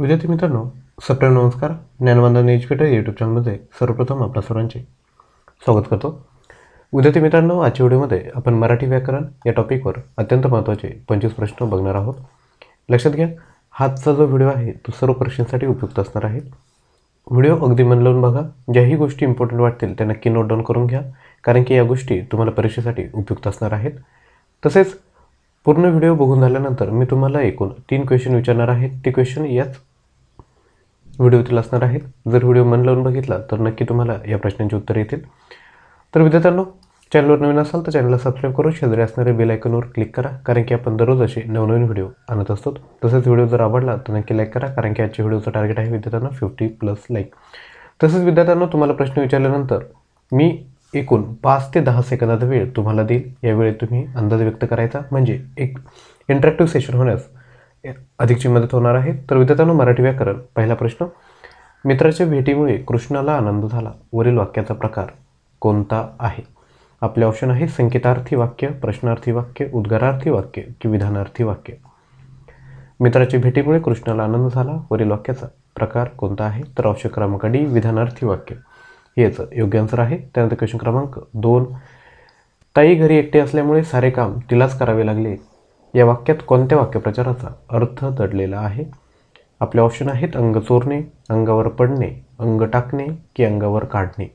विद्यार्थी मित्रांनो सप्रेम नमस्कार ज्ञानवंदन एज्युकेटर यूट्यूब चॅनलमध्ये सर्वप्रथम आपल्या सर्वांचे स्वागत करतो विद्यार्थी मित्रांनो आजच्या व्हिडिओमध्ये आपण मराठी व्याकरण या टॉपिकवर अत्यंत महत्त्वाचे पंचवीस प्रश्न बघणार आहोत लक्षात घ्या हातचा जो व्हिडिओ आहे तो सर्व परीक्षेसाठी उपयुक्त असणार आहे व्हिडिओ अगदी मन लावून बघा ज्याही गोष्टी इम्पॉर्टंट वाटतील त्या नक्की नोट डाऊन करून घ्या कारण की या गोष्टी तुम्हाला परीक्षेसाठी उपयुक्त असणार आहेत तसेच पूर्ण व्हिडिओ बघून झाल्यानंतर मी तुम्हाला एकूण तीन क्वेश्चन विचारणार आहे ते क्वेश्चन याच व्हिडिओतील असणार आहेत जर व्हिडिओ मन लावून बघितला तर नक्की तुम्हाला या प्रश्नांची उत्तर येतील तर विद्यार्थ्यांनो चॅनलवर नवीन असाल तर चॅनलला सबस्क्राईब करू शेजारी असणाऱ्या बेल क्लिक करा कारण की आपण दररोज असे नवनवीन व्हिडिओ आणत असतो तसेच व्हिडिओ जर आवडला तर नक्की लाईक करा कारण की आजच्या व्हिडिओचं टार्गेट आहे विद्यार्थ्यांना फिफ्टी प्लस लाईक तसेच विद्यार्थ्यांना तुम्हाला प्रश्न विचारल्यानंतर मी एकूण पाच ते दहा सेकंदाचा वेळ तुम्हाला देईल या वेळेत तुम्ही अंदाज व्यक्त करायचा म्हणजे एक इंटरॅक्टिव्ह सेशन होण्यास अधिकची मदत होणार आहे तर विद्यार्थ्यांनो मराठी व्याकरण पहिला प्रश्न मित्राच्या भेटीमुळे कृष्णाला आनंद झाला वरील वाक्याचा प्रकार कोणता आहे आपले ऑप्शन आहे संकेतार्थी वाक्य प्रश्नार्थी वाक्य उद्गारार्थी वाक्य की विधानार्थी वाक्य मित्राच्या भेटीमुळे कृष्णाला आनंद झाला वरील वाक्याचा प्रकार कोणता आहे तर ऑप्शन क्रमांक डी विधानार्थी वाक्य हेच योग्य आन्सर आहे त्यानंतर क्वेश्चन क्रमांक दोन ताई घरी एकटे असल्यामुळे सारे काम तिलाच करावे लागले या वाक्यात कोणत्या वाक्यप्रचाराचा अर्थ दडलेला आहे आपले ऑप्शन आहेत अंग चोरणे अंगावर पडणे अंग टाकणे की अंगावर काढणे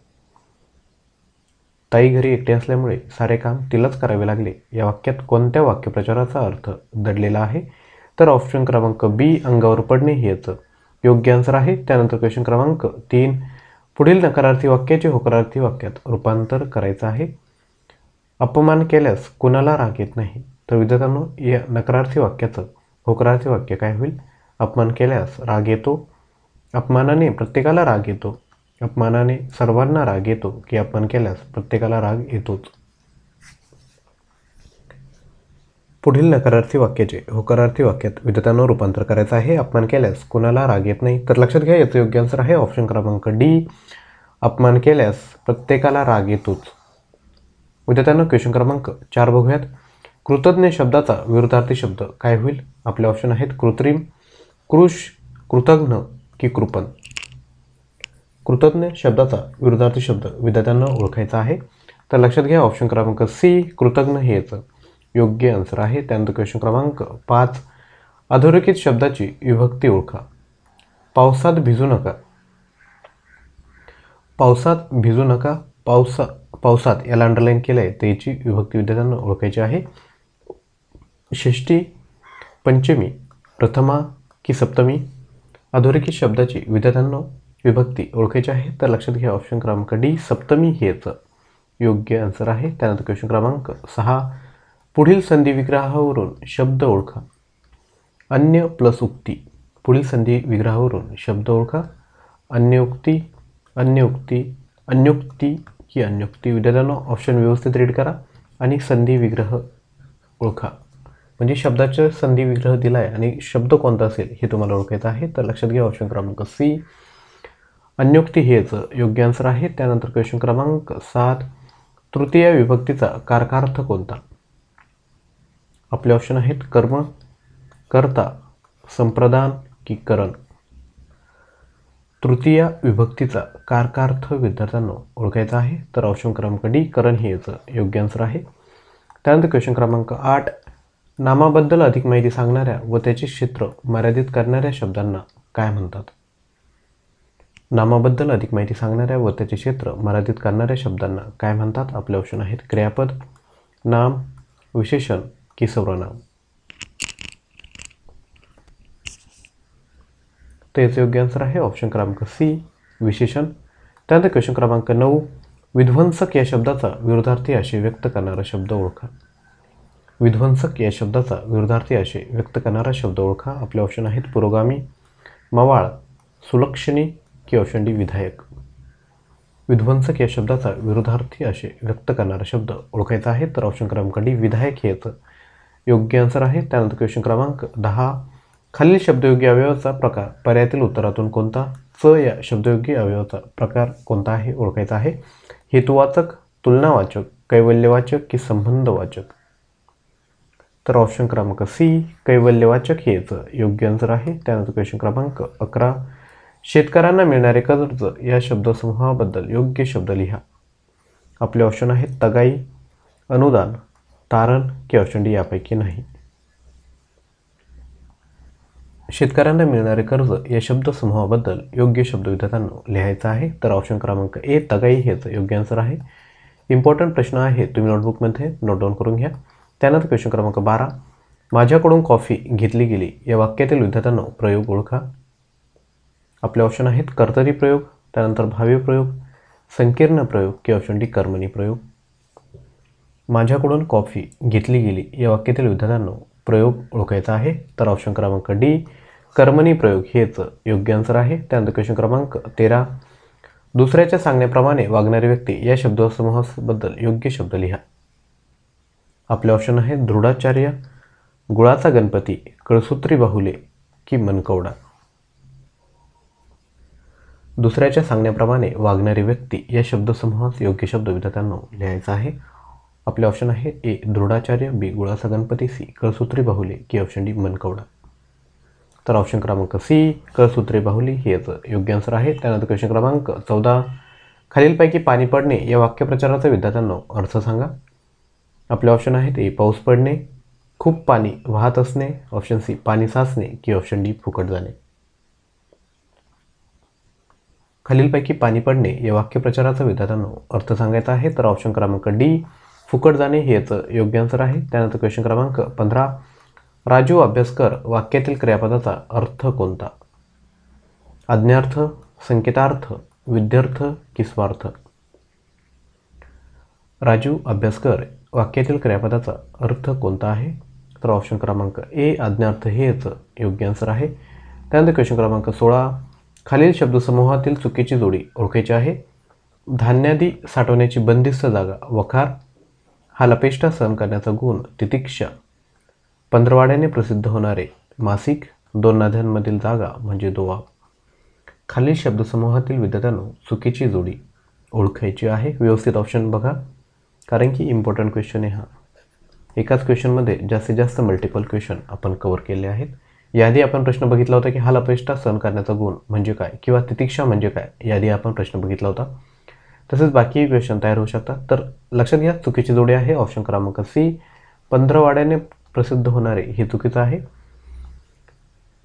ताई घरी एकटे असल्यामुळे सारे काम तिलाच करावे लागले या वाक्यात कोणत्या वाक्यप्रचाराचा अर्थ दडलेला आहे तर ऑप्शन क्रमांक बी अंगावर पडणे हे याचं योग्य आन्सर आहे त्यानंतर क्वेश्चन क्रमांक तीन पुढील नकारार्थी वाक्याचे होकारार्थी वाक्यात रूपांतर करायचं आहे अपमान केल्यास कुणाला राग येत नाही तर विद्यार्थ्यांनो या नकारार्थी वाक्याचं होकारार्थी वाक्य काय होईल अपमान केल्यास राग येतो अपमानाने प्रत्येकाला राग येतो अपमानाने सर्वांना राग येतो की अपमान केल्यास प्रत्येकाला राग येतोच पुढील नकारार्थी वाक्याचे होकारार्थी वाक्यात विद्यार्थ्यांना रूपांतर करायचं आहे अपमान केल्यास कोणाला राग येत नाही तर लक्षात घ्या याचं योग्य आन्सर आहे ऑप्शन क्रमांक डी अपमान केल्यास प्रत्येकाला राग येतोच विद्यार्थ्यांना क्वेश्चन क्रमांक चार बघूयात कृतज्ञ शब्दाचा विरुद्धार्थी शब्द काय होईल आपले ऑप्शन आहेत कृत्रिम कृष कृतज्ञ की कृपण कृतज्ञ शब्दाचा विरुद्धार्थी शब्द विद्यार्थ्यांना ओळखायचा आहे तर लक्षात घ्या ऑप्शन क्रमांक सी कृतज्ञ हे याचं योग्य आन्सर आहे त्यानंतर क्वेश्चन क्रमांक पाच अधोरेखित शब्दाची विभक्ती ओळखा पावसात भिजू नका पावसात भिजू नका पावसा पावसात याला अंडरलाईन केलं आहे त्याची विभक्ती विद्यार्थ्यांना ओळखायची आहे षष्ठी पंचमी प्रथमा की सप्तमी अधोरेखित शब्दाची विद्यार्थ्यांना विभक्ती ओळखायची आहे तर लक्षात घ्या ऑप्शन क्रमांक डी सप्तमी हेचं योग्य आन्सर आहे त्यानंतर क्वेश्चन क्रमांक सहा पुढील संधी विग्रहावरून शब्द ओळखा अन्य प्लस उक्ती पुढील संधी विग्रहावरून शब्द ओळखा अन्योक्ती अन्योक्ती अन्योक्ती की अन्योक्ती विद्यार्थ्यांना ऑप्शन व्यवस्थित रीड करा आणि संधी विग्रह ओळखा म्हणजे शब्दाच्या संधी विग्रह दिला आहे आणि शब्द कोणता असेल हे तुम्हाला ओळखायचं आहे तर लक्षात घ्या ऑप्शन क्रमांक सी अन्योक्ती हेच योग्य आन्सर आहे त्यानंतर क्वेश्चन क्रमांक सात तृतीय विभक्तीचा कारकार्थ कोणता आपले ऑप्शन आहेत कर्म कर्ता संप्रदान की करण तृतीय विभक्तीचा कारकार्थ विद्यार्थ्यांना ओळखायचा आहे तर ऑप्शन क्रमांक डी करण हे याचं योग्य आन्सर आहे त्यानंतर क्वेश्चन क्रमांक आठ नामाबद्दल अधिक माहिती सांगणाऱ्या व त्याचे क्षेत्र मर्यादित करणाऱ्या शब्दांना काय म्हणतात नामाबद्दल अधिक माहिती सांगणाऱ्या व त्याचे क्षेत्र मर्यादित करणाऱ्या शब्दांना काय म्हणतात आपले ऑप्शन आहेत क्रियापद नाम विशेषण की सर्वनाम तर याचं योग्य आन्सर आहे ऑप्शन क्रमांक सी विशेषण त्यानंतर क्वेश्चन क्रमांक नऊ विध्वंसक या शब्दाचा विरोधार्थी असे व्यक्त करणारा शब्द ओळखा विध्वंसक या शब्दाचा विरुद्धार्थी असे व्यक्त करणारा शब्द ओळखा आपले ऑप्शन आहेत पुरोगामी मवाळ सुलक्षणी की ऑप्शन डी विधायक विध्वंसक या शब्दाचा विरोधार्थी असे व्यक्त करणारा शब्द ओळखायचा आहे तर ऑप्शन क्रमांक डी विधायक हे योग्य आन्सर आहे त्यानंतर क्वेश्चन क्रमांक दहा खालील शब्दयोगी अवयवाचा प्रकार पर्यायातील उत्तरातून कोणता च या शब्दयोगी अवयवाचा प्रकार कोणता आहे ओळखायचा आहे हेतुवाचक तुलनावाचक कैवल्यवाचक की संबंधवाचक तर ऑप्शन क्रमांक सी कैवल्यवाचक हेच योग्य आन्सर आहे त्यानंतर क्वेश्चन क्रमांक अकरा शेतकऱ्यांना मिळणारे कर्ज या शब्दसमूहाबद्दल योग्य शब्द लिहा आपले ऑप्शन आहेत तगाई अनुदान तारण की ऑप्शन डी यापैकी नाही शेतकऱ्यांना मिळणारे कर्ज या शब्दसमूहाबद्दल योग्य शब्द विद्यार्थ्यांना लिहायचा आहे तर ऑप्शन क्रमांक ए तगाई हेच योग्य आन्सर आहे इम्पॉर्टंट प्रश्न आहे तुम्ही नोटबुकमध्ये नोट डाऊन करून घ्या त्यानंतर क्वेश्चन क्रमांक बारा माझ्याकडून कॉफी घेतली गेली या वाक्यातील विद्यार्थ्यांना प्रयोग ओळखा आपले ऑप्शन आहेत कर्तरी प्रयोग त्यानंतर भावी प्रयोग संकीर्ण प्रयोग की ऑप्शन डी कर्मणी प्रयोग माझ्याकडून कॉफी घेतली गेली या वाक्यातील विद्यार्थ्यांना प्रयोग ओळखायचा आहे तर ऑप्शन क्रमांक डी कर्मणी प्रयोग हेच योग्य आन्सर आहे त्यानंतर क्वेश्चन क्रमांक तेरा दुसऱ्याच्या सांगण्याप्रमाणे वागणारी व्यक्ती या शब्दसमूहाबद्दल योग्य शब्द लिहा आपले ऑप्शन आहे दृढाचार्य गुळाचा गणपती कळसूत्री बाहुले की मनकवडा दुसऱ्याच्या सांगण्याप्रमाणे वागणारी व्यक्ती या शब्दसमूहात योग्य शब्द विद्यार्थ्यांना लिहायचा आहे आपले ऑप्शन आहे ए दृढाचार्य बी गुळाचा गणपती सी कळसूत्री बाहुले की ऑप्शन डी मनकवडा तर ऑप्शन क्रमांक सी कळसूत्री बाहुली हे याचं योग्य आन्सर आहे त्यानंतर क्वेश्चन क्रमांक चौदा खालीलपैकी पाणी पडणे या वाक्यप्रचाराचा विद्यार्थ्यांना अर्थ सांगा आपले ऑप्शन आहेत ए पाऊस पडणे खूप पाणी वाहत असणे ऑप्शन सी पाणी साचणे की ऑप्शन डी फुकट जाणे खालीलपैकी पाणी पडणे या वाक्यप्रचाराचा विधातांनो अर्थ सांगायचा आहे तर ऑप्शन क्रमांक डी फुकट जाणे हे याचं योग्य आन्सर आहे त्यानंतर क्वेश्चन क्रमांक पंधरा राजू अभ्यासकर वाक्यातील क्रियापदाचा अर्थ कोणता आज्ञार्थ संकेतार्थ विद्यार्थ की स्वार्थ राजू अभ्यासकर वाक्यातील क्रियापदाचा अर्थ कोणता आहे तर ऑप्शन क्रमांक ए आज्ञार्थ हे याचं योग्य आन्सर आहे त्यानंतर क्वेश्चन क्रमांक सोळा खालील शब्दसमूहातील चुकीची जोडी ओळखायची आहे धान्यादी साठवण्याची बंदिस्त जागा वखार हा लपेष्टा सहन करण्याचा गुण तितिक्षा पंधरवाड्याने प्रसिद्ध होणारे मासिक दोन नद्यांमधील जागा म्हणजे दोवा खालील शब्दसमूहातील विद्यार्थ्यांना चुकीची जोडी ओळखायची आहे व्यवस्थित ऑप्शन बघा कारण की इम्पॉर्टंट क्वेश्चन आहे हा एकाच क्वेश्चनमध्ये जास्तीत जास्त मल्टिपल क्वेश्चन आपण कवर केले आहेत यादी आपण प्रश्न बघितला होता की हा लपेष्टा सहन करण्याचा गुण म्हणजे काय किंवा तितिक्षा म्हणजे काय यादी आपण प्रश्न बघितला होता तसेच बाकीही क्वेश्चन तयार होऊ शकतात तर लक्षात घ्या चुकीची जोडी आहे ऑप्शन क्रमांक सी पंधरावाड्याने प्रसिद्ध होणारे हे चुकीचं आहे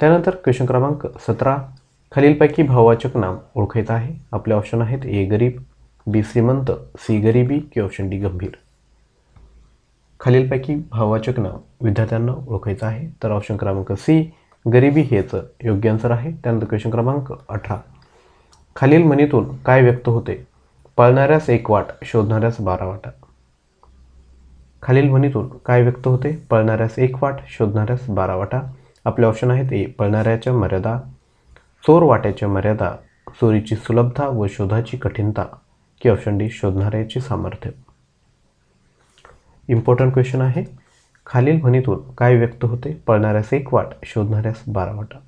त्यानंतर क्वेश्चन क्रमांक सतरा खालीलपैकी भाववाचक नाम ओळखायचं आहे आपले ऑप्शन आहेत ए गरीब बी श्रीमंत सी गरिबी की ऑप्शन डी गंभीर खालीलपैकी भाववाचक नाव विद्यार्थ्यांना ओळखायचं आहे तर ऑप्शन क्रमांक सी गरिबी हेच योग्य आन्सर आहे त्यानंतर क्वेश्चन क्रमांक अठरा खालील म्हणीतून काय व्यक्त होते पळणाऱ्यास एक वाट शोधणाऱ्यास बारा वाटा खालील म्हणीतून काय व्यक्त होते पळणाऱ्यास एक वाट शोधणाऱ्यास बारा वाटा आपले ऑप्शन आहेत ए पळणाऱ्याच्या मर्यादा चोर वाट्याच्या मर्यादा चोरीची सुलभता व शोधाची कठीणता की ऑप्शन डी शोधणाऱ्याचे सामर्थ्य इम्पॉर्टंट क्वेश्चन आहे खालील म्हणीतून काय व्यक्त होते पळणाऱ्यास एक वाट शोधणाऱ्यास बारा वाटा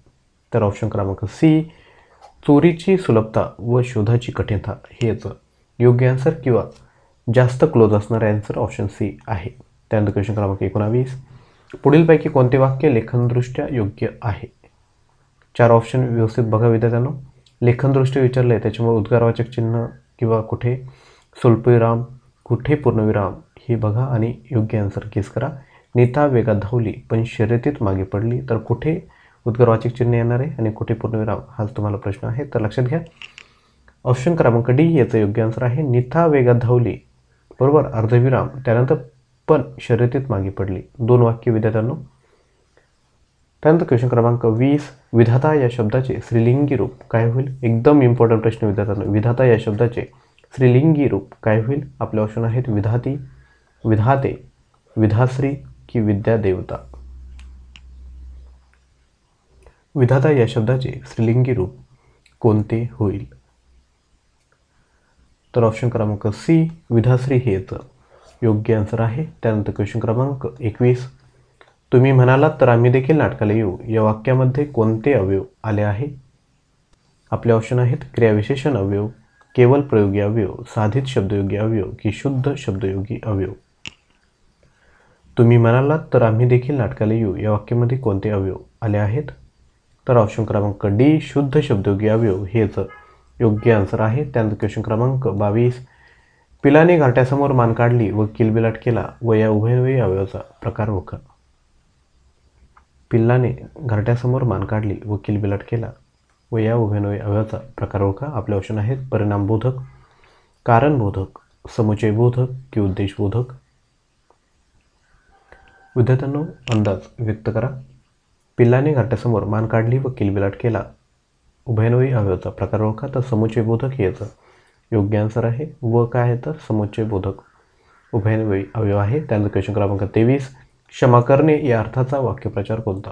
तर ऑप्शन क्रमांक सी चोरीची सुलभता व शोधाची कठीणता हेच याचं योग्य आन्सर किंवा जास्त क्लोज असणारे आन्सर ऑप्शन सी आहे त्यानंतर क्वेश्चन क्रमांक एकोणावीस पुढीलपैकी कोणते वाक्य लेखनदृष्ट्या योग्य आहे चार ऑप्शन व्यवस्थित बघा विद्यार्थ्यांना लेखनदृष्ट्या विचारलं आहे त्याच्यामुळे उद्गारवाचक चिन्ह किंवा कुठे स्वल्पविराम कुठे पूर्णविराम हे बघा आणि योग्य आन्सर केस करा नेता वेगात धावली पण शर्यतीत मागे पडली तर कुठे उद्गारवाचक चिन्ह येणार आहे आणि कुठे पूर्णविराम हाच तुम्हाला प्रश्न आहे तर लक्षात घ्या ऑप्शन क्रमांक डी याचं योग्य आन्सर आहे निथा वेगात धावली बरोबर अर्धविराम त्यानंतर पण शर्यतीत मागे पडली दोन वाक्य विद्यार्थ्यांना त्यानंतर क्वेश्चन क्रमांक वीस विधाता या शब्दाचे स्त्रीलिंगी रूप काय होईल एकदम इम्पॉर्टंट प्रश्न विद्यार्थ्यांना विधाता या शब्दाचे स्त्रीलिंगी रूप काय होईल आपले ऑप्शन आहेत विधाती विधाते विधाश्री की विद्या देवता विधाता या शब्दाचे स्त्रीलिंगी रूप कोणते होईल तर ऑप्शन क्रमांक सी विधाश्री हेच योग्य आन्सर आहे त्यानंतर क्वेश्चन क्रमांक एकवीस तुम्ही म्हणालात तर आम्ही देखील नाटकाला येऊ या वाक्यामध्ये कोणते अवयव आले आहे आपले ऑप्शन आहेत क्रियाविशेषण अवयव केवल प्रयोगी अवयव साधित शब्दयोगी अवयव की शुद्ध शब्दयोगी अवयव तुम्ही म्हणालात तर आम्ही देखील नाटकाला येऊ या वाक्यामध्ये कोणते अवयव आले आहेत तर ऑप्शन क्रमांक डी शुद्ध शब्दयोगी अवयव हेच योग्य आन्सर आहे त्यानंतर क्वेश्चन क्रमांक बावीस पिलाने घाट्यासमोर मान काढली व किलबिलाट केला व या उभयवयी अवयवाचा प्रकार ओळखा पिल्लाने घरट्यासमोर मान काढली व किलबिलाट केला व या उभ्यानवे अवयाचा प्रकार ओळखा आपले ऑप्शन आहेत परिणामबोधक कारणबोधक समुचयबोधक की उद्देशबोधक विद्यार्थ्यांनो अंदाज व्यक्त करा पिल्लाने घरट्यासमोर मान काढली व किलबिलाट केला उभयनवी अवयवचा प्रकार ओळखा तर समुच्चयबोधक याचं योग्य आन्सर आहे व काय आहे तर समुच्चयबोधक उभयनवयी अवयव आहे त्यानंतर क्वेश्चन क्रमांक तेवीस क्षमा करणे या अर्थाचा वाक्यप्रचार कोणता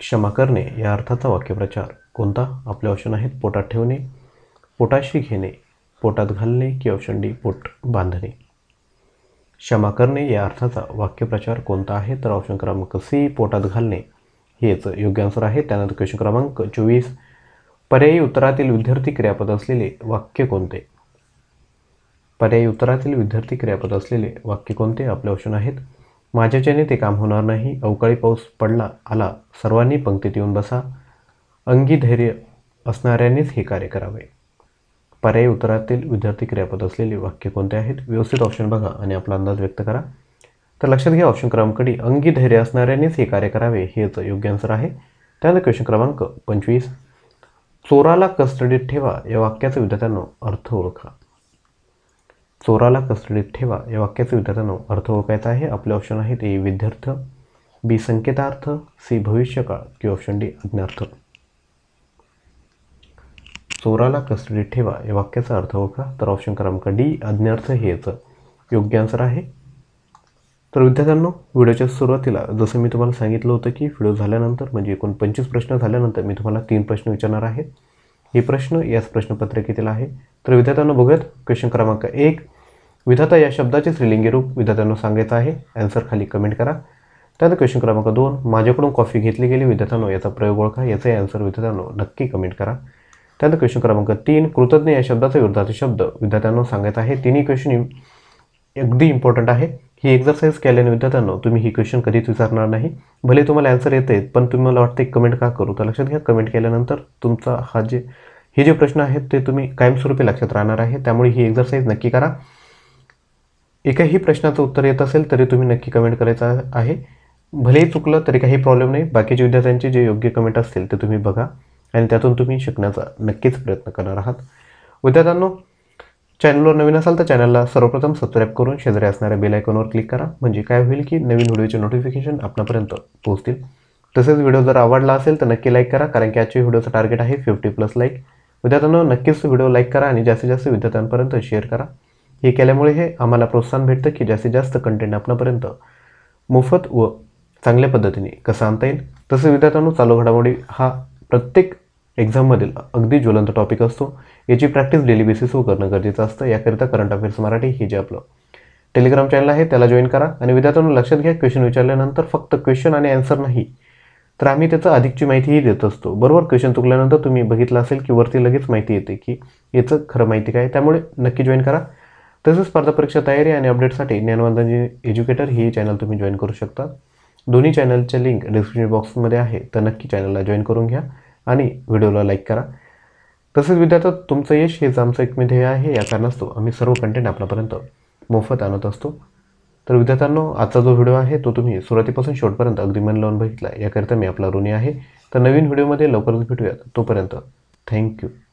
क्षमा करणे या अर्थाचा वाक्यप्रचार कोणता आपले ऑप्शन आहेत पोटात ठेवणे पोटाशी घेणे पोटात घालणे की ऑप्शन डी पोट बांधणे क्षमा करणे या अर्थाचा वाक्यप्रचार कोणता आहे तर ऑप्शन क्रमांक सी पोटात घालणे हेच योग्य आन्सर आहे त्यानंतर क्वेश्चन क्रमांक चोवीस पर्यायी उत्तरातील विद्यार्थी क्रियापद असलेले वाक्य कोणते पर्यायी उत्तरातील विद्यार्थी क्रियापद असलेले वाक्य कोणते आपले ऑप्शन आहेत माझ्याच्याने ते काम होणार नाही अवकाळी पाऊस पडला आला सर्वांनी पंक्तीत येऊन बसा अंगी धैर्य असणाऱ्यांनीच हे कार्य करावे पर्यायी उत्तरातील विद्यार्थी क्रियापद असलेले वाक्य कोणते आहेत व्यवस्थित ऑप्शन बघा आणि आपला अंदाज व्यक्त करा तर लक्षात घ्या ऑप्शन क्रमांकडी अंगी धैर्य असणाऱ्यांनीच हे कार्य करावे हेच योग्य आन्सर आहे त्यानंतर क्वेश्चन क्रमांक पंचवीस चोराला कस्टडीत ठेवा या वाक्याचा विद्यार्थ्यांना अर्थ ओळखा चोराला कस्टडीत ठेवा या वाक्याचे विद्यार्थ्यांना अर्थ ओळखायचा आहे आपले ऑप्शन आहेत ए विद्यार्थ बी संकेतार्थ सी भविष्यकाळ की ऑप्शन डी अज्ञार्थ चोराला कस्टडीत ठेवा या वाक्याचा अर्थ ओळखा तर ऑप्शन क्रमांक डी अज्ञार्थ हेच योग्य आन्सर आहे तर विद्यार्थ्यांनो व्हिडिओच्या सुरुवातीला जसं मी तुम्हाला सांगितलं होतं की व्हिडिओ झाल्यानंतर म्हणजे एकूण पंचवीस प्रश्न झाल्यानंतर मी तुम्हाला तीन प्रश्न विचारणार आहेत हे प्रश्न याच प्रश्नपत्रिकेतील आहे तर विद्यार्थ्यांना बघूयात क्वेश्चन क्रमांक एक विधाता या शब्दाचे स्त्रीलिंगी रूप विद्यार्थ्यांना सांगायचं आहे ॲन्सर खाली कमेंट करा त्यानंतर क्वेश्चन क्रमांक दोन माझ्याकडून कॉफी घेतली गेली विद्यार्थ्यांनो याचा प्रयोग ओळखा याचा आन्सर विद्यार्थ्यांना नक्की कमेंट करा त्यानंतर क्वेश्चन क्रमांक तीन कृतज्ञ या शब्दाचा विरुद्धार्थी शब्द विद्यार्थ्यांना सांगायचा आहे तिन्ही क्वेश्चन अगदी इम्पॉर्टंट आहे ही एक्झरसाईज केल्याने विद्यार्थ्यांना तुम्ही ही क्वेश्चन कधीच विचारणार नाही भले तुम्हाला आन्सर येते पण तुम्ही मला वाटते कमेंट का करू तर लक्षात घ्या कमेंट केल्यानंतर तुमचा हा जे हे जे प्रश्न आहेत ते तुम्ही कायमस्वरूपी लक्षात राहणार आहे त्यामुळे ही एक्झरसाईज नक्की करा एकाही प्रश्नाचं उत्तर येत असेल तरी तुम्ही नक्की कमेंट करायचं आहे भलेही चुकलं तरी काही प्रॉब्लेम नाही बाकीच्या विद्यार्थ्यांचे जे योग्य कमेंट असतील ते तुम्ही बघा आणि त्यातून तुम्ही शिकण्याचा नक्कीच प्रयत्न करणार आहात विद्यार्थ्यांना चॅनलवर नवीन असाल तर चॅनलला सर्वप्रथम सबस्क्राईब करून शेजारी असणाऱ्या बेल क्लिक करा म्हणजे काय होईल की नवीन व्हिडिओचे नोटिफिकेशन आपणापर्यंत पोहोचतील तसेच व्हिडिओ जर आवडला असेल तर नक्की लाईक करा कारण की आजच्या व्हिडिओचं टार्गेट आहे फिफ्टी प्लस लाईक विद्यार्थ्यांना नक्कीच व्हिडिओ लाईक करा आणि जास्तीत जास्त विद्यार्थ्यांपर्यंत शेअर करा हे केल्यामुळे हे आम्हाला प्रोत्साहन भेटतं की जास्तीत जास्त कंटेंट आपणापर्यंत मोफत व चांगल्या पद्धतीने कसं आणता येईल तसं विद्यार्थ्यांनो चालू घडामोडी हा प्रत्येक एक्झाममधील अगदी ज्वलंत टॉपिक असतो याची प्रॅक्टिस डेली बेसिसवर करणं गरजेचं असतं याकरिता करंट अफेअर्स मराठी हे जे आपलं टेलिग्राम चॅनल आहे त्याला जॉईन करा आणि विद्यार्थ्यांना लक्षात घ्या क्वेश्चन विचारल्यानंतर फक्त क्वेश्चन आणि आन्सर नाही तर आम्ही त्याचं अधिकची माहितीही देत असतो बरोबर क्वेश्चन चुकल्यानंतर तुम्ही बघितलं असेल की वरती लगेच माहिती येते की याचं खरं माहिती काय त्यामुळे नक्की जॉईन करा तसंच स्पर्धा परीक्षा तयारी आणि अपडेटसाठी ज्ञानवर्धन एज्युकेटर हे चॅनल तुम्ही जॉईन करू शकता दोन्ही चॅनलचे लिंक डिस्क्रिप्शन बॉक्समध्ये आहे तर नक्की चॅनलला जॉईन करून घ्या आणि व्हिडिओला लाईक करा तसेच विद्यार्थ्या तुमचं यश हेच आमचं एक ध्येय आहे या कारणास्तव आम्ही सर्व कंटेंट आपल्यापर्यंत मोफत आणत असतो तर विद्यार्थ्यांनो आजचा जो व्हिडिओ आहे तो तुम्ही सुरुवातीपासून शेवटपर्यंत अगदी मन लावून बघितला याकरिता मी आपला ऋणी आहे तर नवीन व्हिडिओमध्ये लवकरच भेटूयात तोपर्यंत थँक्यू